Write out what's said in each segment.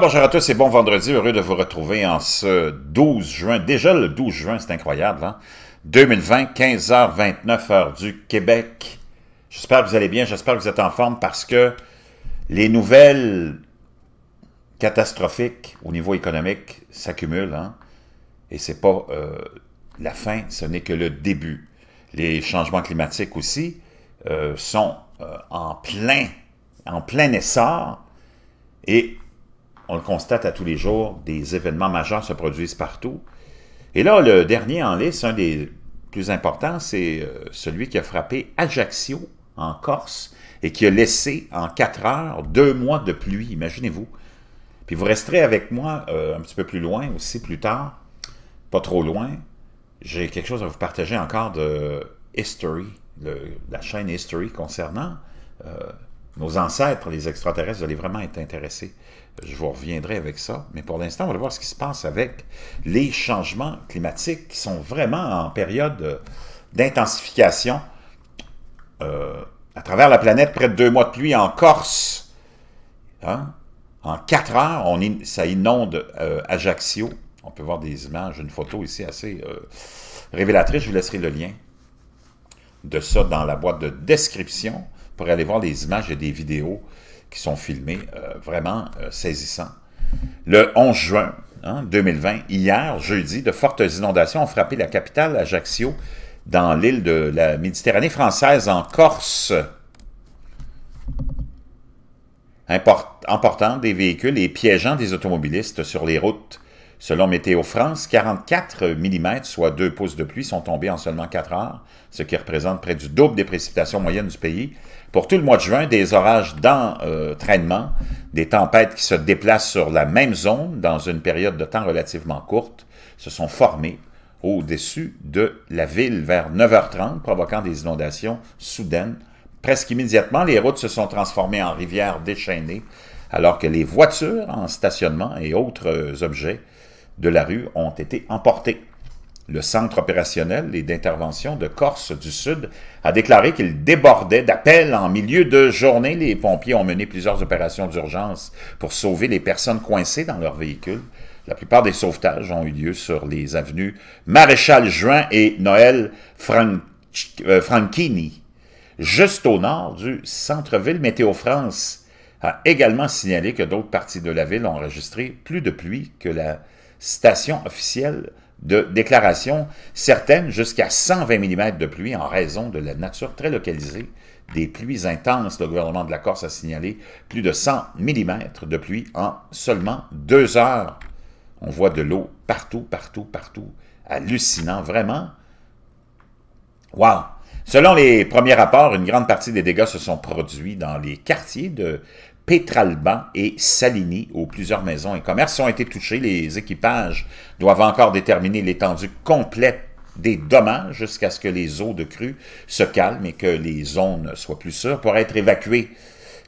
bonjour à tous et bon vendredi. Heureux de vous retrouver en ce 12 juin. Déjà le 12 juin, c'est incroyable. Hein? 2020, 15h29 heure du Québec. J'espère que vous allez bien, j'espère que vous êtes en forme parce que les nouvelles catastrophiques au niveau économique s'accumulent. Hein? Et c'est pas euh, la fin, ce n'est que le début. Les changements climatiques aussi euh, sont euh, en plein en plein essor. Et on le constate à tous les jours, des événements majeurs se produisent partout. Et là, le dernier en liste, un des plus importants, c'est euh, celui qui a frappé Ajaccio en Corse et qui a laissé en quatre heures deux mois de pluie, imaginez-vous. Puis vous resterez avec moi euh, un petit peu plus loin aussi, plus tard, pas trop loin. J'ai quelque chose à vous partager encore de History, de la chaîne History concernant euh, nos ancêtres, les extraterrestres, vous vraiment être intéressés. Je vous reviendrai avec ça. Mais pour l'instant, on va voir ce qui se passe avec les changements climatiques qui sont vraiment en période euh, d'intensification euh, à travers la planète. Près de deux mois de pluie en Corse. Hein. En quatre heures, ça inonde euh, Ajaccio. On peut voir des images, une photo ici assez révélatrice. Je vous laisserai le lien de ça dans la boîte de description pour aller voir les images et des vidéos qui sont filmées euh, vraiment euh, saisissantes. Le 11 juin 2020, hein, hier, jeudi, de fortes inondations ont frappé la capitale, Ajaccio, dans l'île de la Méditerranée française, en Corse, emportant des véhicules et piégeant des automobilistes sur les routes. Selon Météo France, 44 mm, soit 2 pouces de pluie, sont tombés en seulement 4 heures, ce qui représente près du double des précipitations moyennes du pays. Pour tout le mois de juin, des orages d'entraînement, des tempêtes qui se déplacent sur la même zone dans une période de temps relativement courte, se sont formés au-dessus de la ville vers 9h30, provoquant des inondations soudaines. Presque immédiatement, les routes se sont transformées en rivières déchaînées alors que les voitures en stationnement et autres euh, objets de la rue ont été emportés. Le Centre opérationnel et d'intervention de Corse du Sud a déclaré qu'il débordait d'appels en milieu de journée. Les pompiers ont mené plusieurs opérations d'urgence pour sauver les personnes coincées dans leurs véhicules. La plupart des sauvetages ont eu lieu sur les avenues Maréchal Juin et Noël euh, Franchini, juste au nord du centre-ville Météo France a également signalé que d'autres parties de la ville ont enregistré plus de pluie que la station officielle de déclaration, certaines jusqu'à 120 mm de pluie en raison de la nature très localisée des pluies intenses. Le gouvernement de la Corse a signalé plus de 100 mm de pluie en seulement deux heures. On voit de l'eau partout, partout, partout. Hallucinant, vraiment. Wow! Selon les premiers rapports, une grande partie des dégâts se sont produits dans les quartiers de Pétralban et Salini, où plusieurs maisons et commerces ont été touchés. Les équipages doivent encore déterminer l'étendue complète des dommages jusqu'à ce que les eaux de crue se calment et que les zones soient plus sûres pour être évacuées.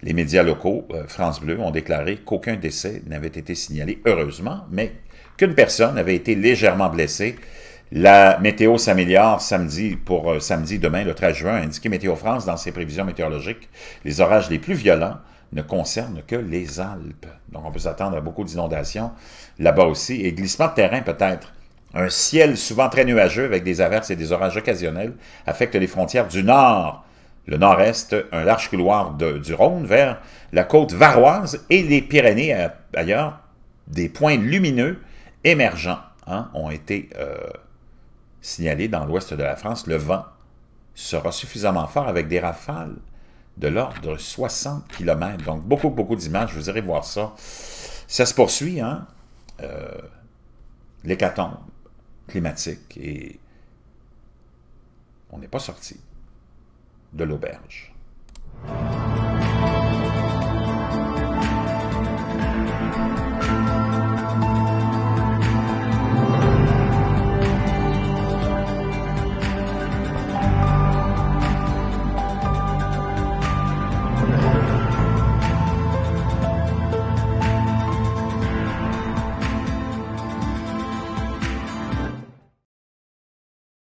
Les médias locaux, euh, France Bleu, ont déclaré qu'aucun décès n'avait été signalé, heureusement, mais qu'une personne avait été légèrement blessée la météo s'améliore samedi pour euh, samedi demain, le 13 juin, indiqué Météo France dans ses prévisions météorologiques. Les orages les plus violents ne concernent que les Alpes. Donc, on peut s'attendre à beaucoup d'inondations là-bas aussi. Et glissement de terrain, peut-être. Un ciel souvent très nuageux avec des averses et des orages occasionnels affecte les frontières du nord, le nord-est, un large couloir du Rhône vers la côte varoise et les Pyrénées euh, ailleurs. Des points lumineux émergents hein, ont été euh, signalé dans l'ouest de la France, le vent sera suffisamment fort avec des rafales de l'ordre de 60 km. Donc, beaucoup, beaucoup d'images. Vous irez voir ça. Ça se poursuit, hein? Euh, l'hécatombe climatique. Et on n'est pas sorti de l'auberge.